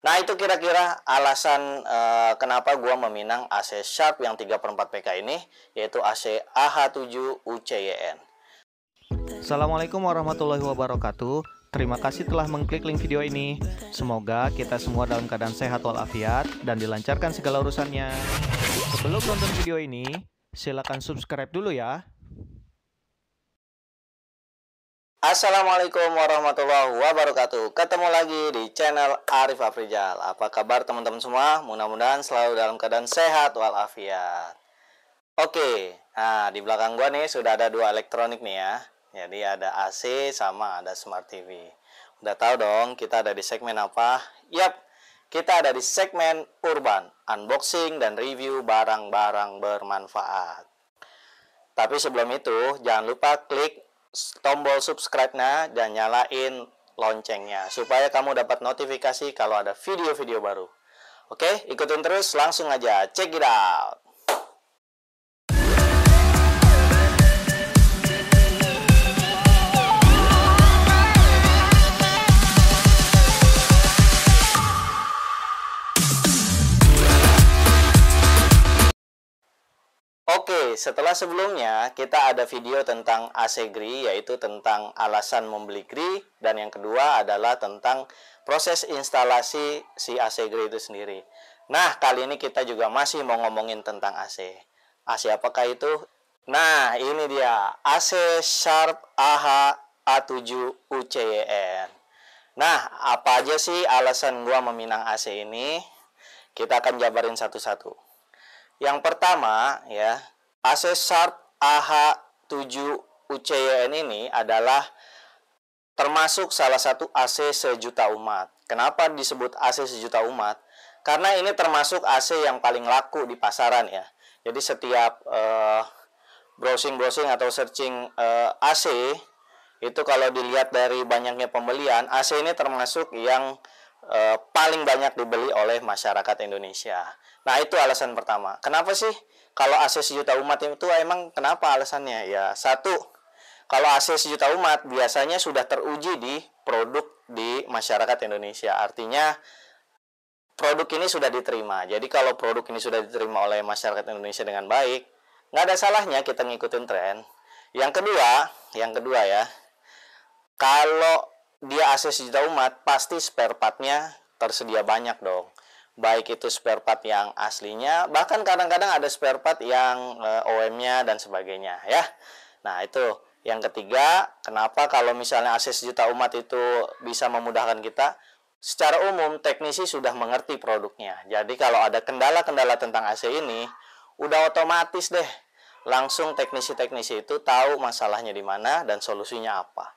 Nah itu kira-kira alasan uh, kenapa gue meminang AC Sharp yang 3 per 4 PK ini yaitu AC AH7 UCYN. Assalamualaikum warahmatullahi wabarakatuh. Terima kasih telah mengklik link video ini. Semoga kita semua dalam keadaan sehat walafiat dan dilancarkan segala urusannya. Sebelum nonton video ini, silakan subscribe dulu ya. Assalamualaikum warahmatullahi wabarakatuh Ketemu lagi di channel Arif Afrijal Apa kabar teman-teman semua? Mudah-mudahan selalu dalam keadaan sehat walafiat Oke, nah di belakang gua nih sudah ada dua elektronik nih ya Jadi ada AC sama ada Smart TV Udah tahu dong kita ada di segmen apa? Yap, kita ada di segmen urban Unboxing dan review barang-barang bermanfaat tapi sebelum itu, jangan lupa klik tombol subscribe nah dan nyalain loncengnya supaya kamu dapat notifikasi kalau ada video-video baru. Oke, ikutin terus langsung aja. Check it out. Oke, setelah sebelumnya kita ada video tentang AC GRI, yaitu tentang alasan membeli GRI, dan yang kedua adalah tentang proses instalasi si AC GRI itu sendiri. Nah, kali ini kita juga masih mau ngomongin tentang AC. AC apakah itu? Nah, ini dia AC Sharp AH A7 ucen Nah, apa aja sih alasan gua meminang AC ini? Kita akan jabarin satu-satu. Yang pertama ya, AC Sharp AH7 UCYN ini adalah termasuk salah satu AC sejuta umat. Kenapa disebut AC sejuta umat? Karena ini termasuk AC yang paling laku di pasaran ya. Jadi setiap eh, browsing-browsing uh, atau searching uh, eh, AC itu kalau dilihat dari banyaknya pembelian, AC ini termasuk yang uh, paling banyak dibeli oleh masyarakat Indonesia. Nah, itu alasan pertama. Kenapa sih kalau AC sejuta umat itu emang kenapa alasannya? Ya satu, kalau AC sejuta umat biasanya sudah teruji di produk di masyarakat Indonesia. Artinya produk ini sudah diterima. Jadi kalau produk ini sudah diterima oleh masyarakat Indonesia dengan baik, nggak ada salahnya kita ngikutin tren. Yang kedua, yang kedua ya, kalau dia AC sejuta umat, pasti spare partnya tersedia banyak dong baik itu spare part yang aslinya bahkan kadang-kadang ada spare part yang e, eh, OM-nya dan sebagainya ya nah itu yang ketiga kenapa kalau misalnya AC sejuta umat itu bisa memudahkan kita secara umum teknisi sudah mengerti produknya jadi kalau ada kendala-kendala tentang AC ini udah otomatis deh langsung teknisi-teknisi itu tahu masalahnya di mana dan solusinya apa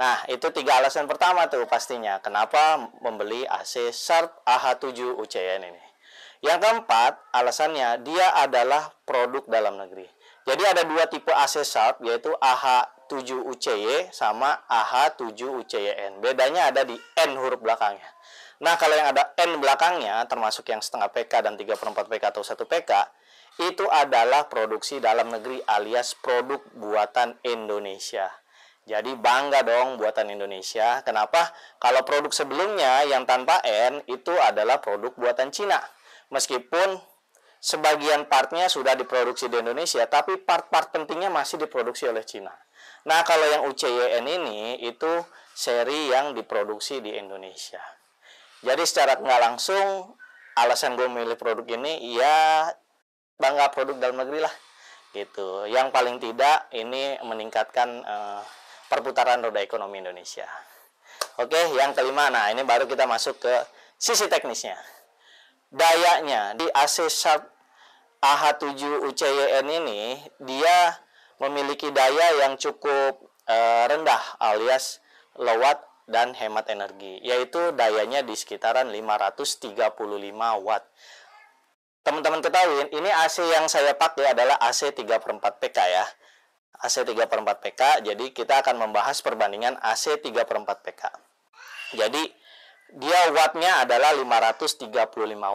Nah, itu tiga alasan pertama tuh pastinya. Kenapa membeli AC Sharp AH7 UCN ini. Yang keempat, alasannya dia adalah produk dalam negeri. Jadi ada dua tipe AC Sharp, yaitu AH7 UCY sama AH7 UCYN. Bedanya ada di N huruf belakangnya. Nah, kalau yang ada N belakangnya, termasuk yang setengah PK dan 3 per 4 PK atau 1 PK, itu adalah produksi dalam negeri alias produk buatan Indonesia. Jadi bangga dong buatan Indonesia. Kenapa? Kalau produk sebelumnya yang tanpa N itu adalah produk buatan Cina. Meskipun sebagian partnya sudah diproduksi di Indonesia, tapi part-part pentingnya masih diproduksi oleh Cina. Nah, kalau yang UCYN ini itu seri yang diproduksi di Indonesia. Jadi secara nggak langsung alasan gue milih produk ini ya bangga produk dalam negeri lah gitu. Yang paling tidak ini meningkatkan uh, perputaran roda ekonomi Indonesia. Oke, yang kelima, nah ini baru kita masuk ke sisi teknisnya. Dayanya di AC Sharp AH7 UCYN ini, dia memiliki daya yang cukup e, rendah alias lewat dan hemat energi, yaitu dayanya di sekitaran 535 watt. Teman-teman ketahui, ini AC yang saya pakai adalah AC 3 4 PK ya. AC 3 per 4 PK, jadi kita akan membahas perbandingan AC 3 per 4 PK. Jadi, dia wattnya adalah 535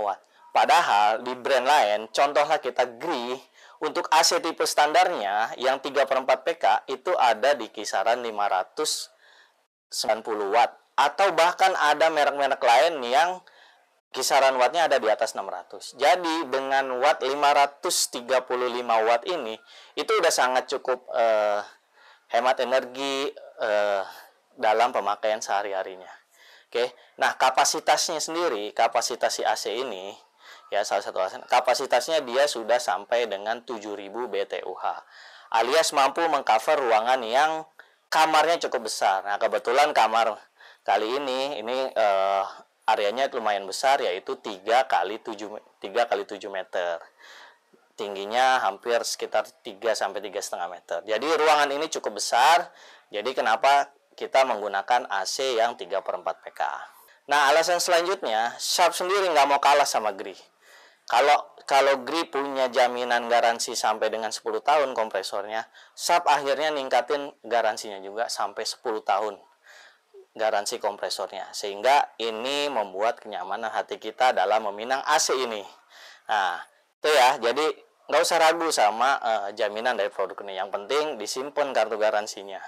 watt. Padahal di brand lain, contohlah kita GRI untuk AC tipe standarnya yang 3 per 4 PK itu ada di kisaran 590 watt. Atau bahkan ada merek-merek lain yang kisaran wattnya ada di atas 600. Jadi dengan watt 535 watt ini itu udah sangat cukup eh, hemat energi eh, dalam pemakaian sehari-harinya. Oke. Nah, kapasitasnya sendiri, kapasitas si AC ini ya salah satu alasan kapasitasnya dia sudah sampai dengan 7000 BTUH alias mampu mengcover ruangan yang kamarnya cukup besar. Nah, kebetulan kamar kali ini ini e, areanya lumayan besar yaitu 3 kali 7 3 kali 7 meter. Tingginya hampir sekitar 3 sampai 3 setengah meter. Jadi ruangan ini cukup besar. Jadi kenapa kita menggunakan AC yang 3 per 4 PK. Nah alasan selanjutnya Sharp sendiri nggak mau kalah sama GRI. Kalau kalau GRI punya jaminan garansi sampai dengan 10 tahun kompresornya, Sharp akhirnya ningkatin garansinya juga sampai 10 tahun garansi kompresornya sehingga ini membuat kenyamanan hati kita dalam meminang AC ini nah itu ya jadi nggak usah ragu sama uh, jaminan dari produk ini yang penting disimpan kartu garansinya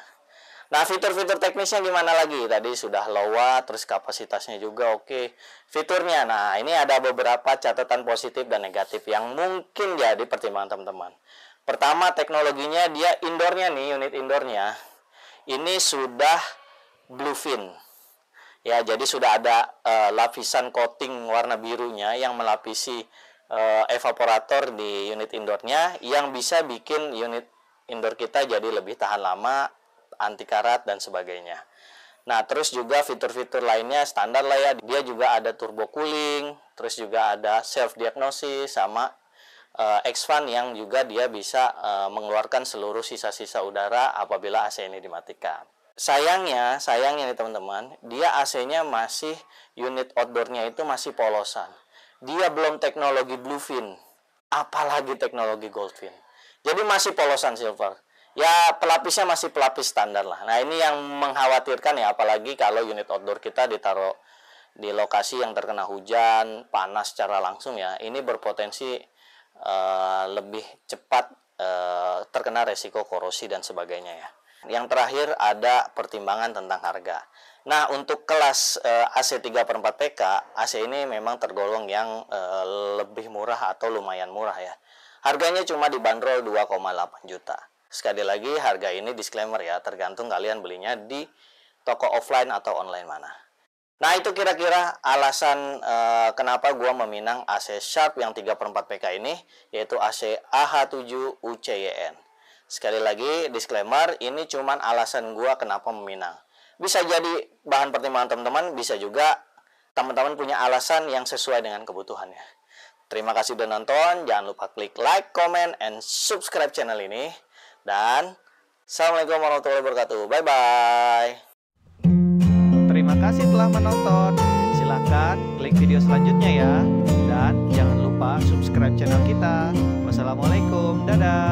nah fitur-fitur teknisnya gimana lagi tadi sudah lowa terus kapasitasnya juga oke fiturnya nah ini ada beberapa catatan positif dan negatif yang mungkin jadi pertimbangan teman-teman pertama teknologinya dia indoornya nih unit indoornya ini sudah bluefin. Ya, jadi sudah ada uh, lapisan coating warna birunya yang melapisi uh, evaporator di unit indoornya yang bisa bikin unit indoor kita jadi lebih tahan lama, anti karat dan sebagainya. Nah, terus juga fitur-fitur lainnya standar lah ya. Dia juga ada turbo cooling, terus juga ada self diagnosis sama uh, X-Fan yang juga dia bisa uh, mengeluarkan seluruh sisa-sisa udara apabila AC ini dimatikan sayangnya sayangnya nih teman-teman dia AC-nya masih unit outdoornya itu masih polosan dia belum teknologi bluefin apalagi teknologi goldfin jadi masih polosan silver ya pelapisnya masih pelapis standar lah nah ini yang mengkhawatirkan ya apalagi kalau unit outdoor kita ditaruh di lokasi yang terkena hujan panas secara langsung ya ini berpotensi uh, lebih cepat uh, terkena resiko korosi dan sebagainya ya yang terakhir ada pertimbangan tentang harga. Nah, untuk kelas eh, AC 3 per 4 PK, AC ini memang tergolong yang eh, lebih murah atau lumayan murah ya. Harganya cuma dibanderol 2,8 juta. Sekali lagi, harga ini disclaimer ya, tergantung kalian belinya di toko offline atau online mana. Nah, itu kira-kira alasan e, kenapa gua meminang AC Sharp yang 3 per 4 PK ini, yaitu AC AH7 UCYN. Sekali lagi disclaimer, ini cuman alasan gua kenapa meminang. Bisa jadi bahan pertimbangan teman-teman, bisa juga teman-teman punya alasan yang sesuai dengan kebutuhannya. Terima kasih sudah nonton, jangan lupa klik like, comment, and subscribe channel ini. Dan Assalamualaikum warahmatullahi wabarakatuh. Bye-bye. Terima kasih telah menonton. Silahkan klik video selanjutnya ya. Dan jangan lupa subscribe channel kita. Wassalamualaikum. Dadah.